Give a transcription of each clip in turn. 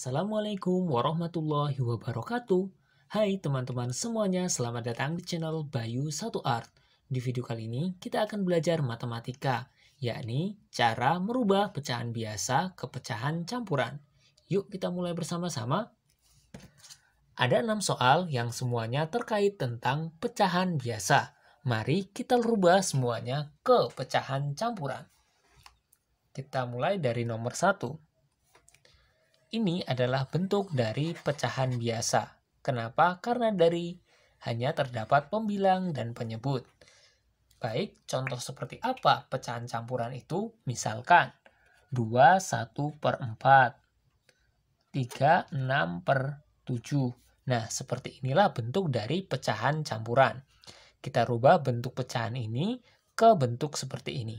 Assalamualaikum warahmatullahi wabarakatuh. Hai teman-teman semuanya, selamat datang di channel Bayu Satu Art. Di video kali ini kita akan belajar matematika, yakni cara merubah pecahan biasa ke pecahan campuran. Yuk kita mulai bersama-sama. Ada enam soal yang semuanya terkait tentang pecahan biasa. Mari kita rubah semuanya ke pecahan campuran. Kita mulai dari nomor satu ini adalah bentuk dari pecahan biasa. Kenapa? Karena dari hanya terdapat pembilang dan penyebut. Baik, contoh seperti apa pecahan campuran itu? Misalkan 2, 1 per 4, 3, 6 per 7. Nah, seperti inilah bentuk dari pecahan campuran. Kita rubah bentuk pecahan ini ke bentuk seperti ini.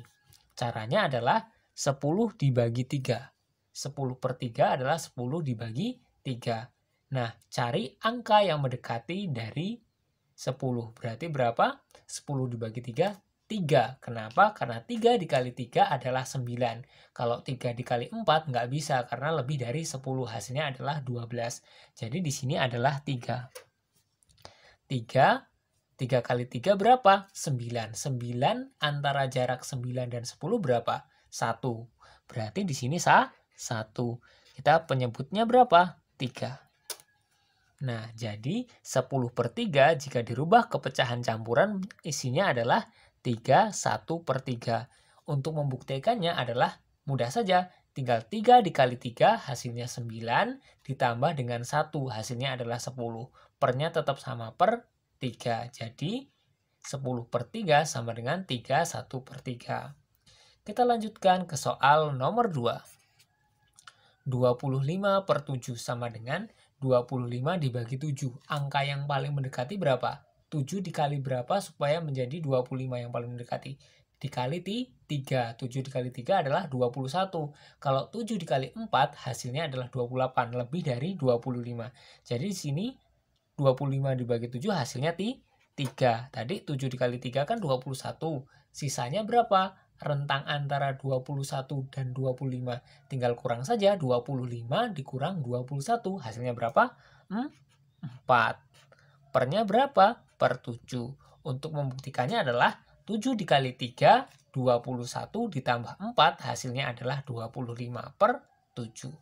Caranya adalah 10 dibagi 3 10 per 3 adalah 10 dibagi 3. Nah, cari angka yang mendekati dari 10. Berarti berapa? 10 dibagi 3, 3. Kenapa? Karena 3 dikali 3 adalah 9. Kalau 3 dikali 4 nggak bisa karena lebih dari 10. Hasilnya adalah 12. Jadi di sini adalah 3. 3, 3 kali 3 berapa? 9. 9 antara jarak 9 dan 10 berapa? 1. Berarti di sini sah 1. Kita penyebutnya berapa? 3. Nah, jadi 10 per 3 jika dirubah ke pecahan campuran isinya adalah 3, 1 per 3. Untuk membuktikannya adalah mudah saja. Tinggal 3 dikali 3 hasilnya 9 ditambah dengan 1 hasilnya adalah 10. Pernya tetap sama per 3. Jadi 10 per 3 sama dengan 3, 1 per 3. Kita lanjutkan ke soal nomor 2. 25 per 7 sama dengan 25 dibagi 7. Angka yang paling mendekati berapa? 7 dikali berapa supaya menjadi 25 yang paling mendekati? Dikali 3. 7 dikali 3 adalah 21. Kalau 7 dikali 4 hasilnya adalah 28, lebih dari 25. Jadi di sini 25 dibagi 7 hasilnya 3. Tadi 7 dikali 3 kan 21. Sisanya berapa? rentang antara 21 dan 25. Tinggal kurang saja 25 dikurang 21. Hasilnya berapa? Hmm, 4. Pernya berapa? Per 7. Untuk membuktikannya adalah 7 dikali 3, 21 ditambah 4, hasilnya adalah 25 per 7.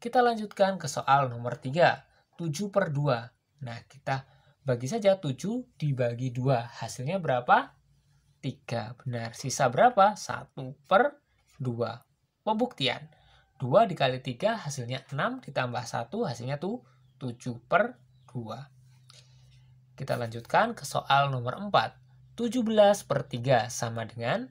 Kita lanjutkan ke soal nomor 3, 7 per 2. Nah, kita bagi saja 7 dibagi 2, hasilnya berapa? 3. Benar. Sisa berapa? 1 per 2. Pembuktian. 2 dikali 3 hasilnya 6 ditambah 1 hasilnya tuh 7 per 2. Kita lanjutkan ke soal nomor 4. 17 per 3 sama dengan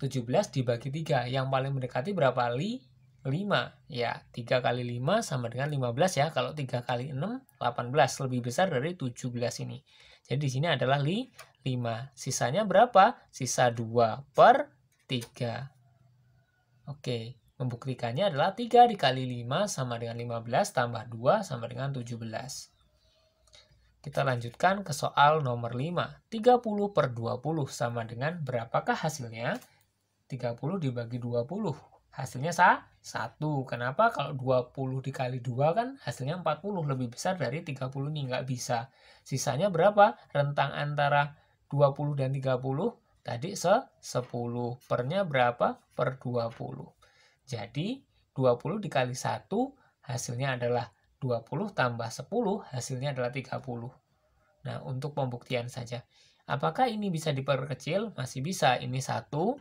17 dibagi 3. Yang paling mendekati berapa? 5. 5. Ya, 3 kali 5 sama dengan 15 ya. Kalau 3 kali 6, 18. Lebih besar dari 17 ini. Jadi di sini adalah 5. Sisanya berapa? Sisa 2 per 3. Oke, membuktikannya adalah 3 dikali 5 sama dengan 15 tambah 2 sama dengan 17. Kita lanjutkan ke soal nomor 5. 30 per 20 sama dengan berapakah hasilnya? 30 dibagi 20 hasilnya sa 1. Kenapa? Kalau 20 dikali 2 kan hasilnya 40, lebih besar dari 30 nih, nggak bisa. Sisanya berapa? Rentang antara 20 dan 30, tadi se 10. Pernya berapa? Per 20. Jadi, 20 dikali 1 hasilnya adalah 20 tambah 10 hasilnya adalah 30. Nah, untuk pembuktian saja. Apakah ini bisa diperkecil? Masih bisa. Ini 1,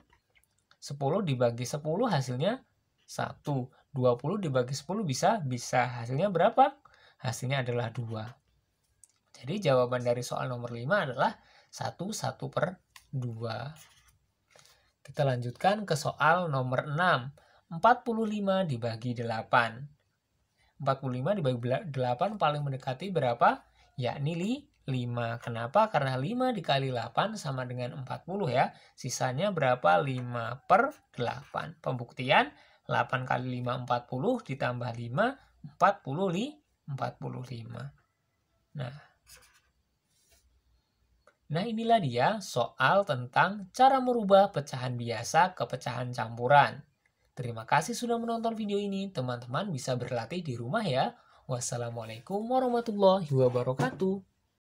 10 dibagi 10 hasilnya 1. 20 dibagi 10 bisa? Bisa. Hasilnya berapa? Hasilnya adalah 2. Jadi jawaban dari soal nomor 5 adalah 1, 1 per 2. Kita lanjutkan ke soal nomor 6. 45 dibagi 8. 45 dibagi 8 paling mendekati berapa? Yakni 5. Kenapa? Karena 5 dikali 8 sama dengan 40 ya. Sisanya berapa? 5 per 8. Pembuktian 8 kali 5 40 ditambah 5 40 li 45. Nah. Nah, inilah dia soal tentang cara merubah pecahan biasa ke pecahan campuran. Terima kasih sudah menonton video ini. Teman-teman bisa berlatih di rumah ya. Wassalamualaikum warahmatullahi wabarakatuh.